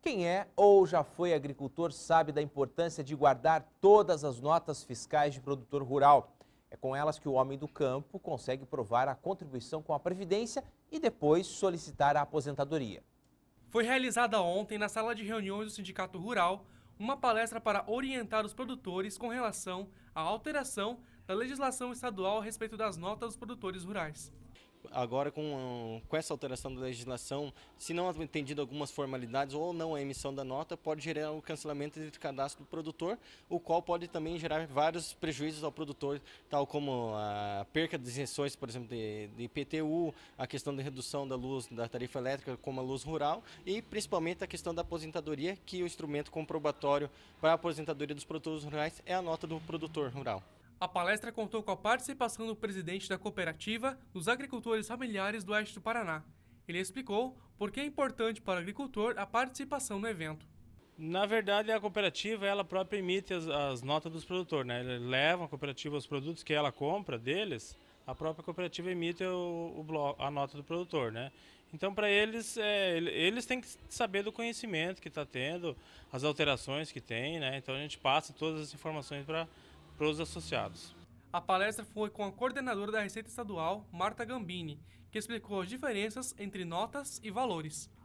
Quem é ou já foi agricultor sabe da importância de guardar todas as notas fiscais de produtor rural. É com elas que o homem do campo consegue provar a contribuição com a Previdência e depois solicitar a aposentadoria. Foi realizada ontem, na sala de reuniões do Sindicato Rural, uma palestra para orientar os produtores com relação à alteração da legislação estadual a respeito das notas dos produtores rurais agora com, com essa alteração da legislação, se não atendido algumas formalidades ou não a emissão da nota, pode gerar o cancelamento de cadastro do produtor, o qual pode também gerar vários prejuízos ao produtor, tal como a perca de isenções, por exemplo, de, de IPTU, a questão da redução da luz, da tarifa elétrica, como a luz rural, e principalmente a questão da aposentadoria, que o instrumento comprobatório para a aposentadoria dos produtores rurais é a nota do produtor rural. A palestra contou com a participação do presidente da cooperativa dos agricultores familiares do oeste do Paraná. Ele explicou por que é importante para o agricultor a participação no evento. Na verdade, a cooperativa ela própria emite as, as notas dos produtores, né? Ele leva a cooperativa os produtos que ela compra deles, a própria cooperativa emite o, o bloco, a nota do produtor, né? Então, para eles, é, eles têm que saber do conhecimento que está tendo, as alterações que tem, né? Então, a gente passa todas as informações para para os associados. A palestra foi com a coordenadora da Receita Estadual, Marta Gambini, que explicou as diferenças entre notas e valores.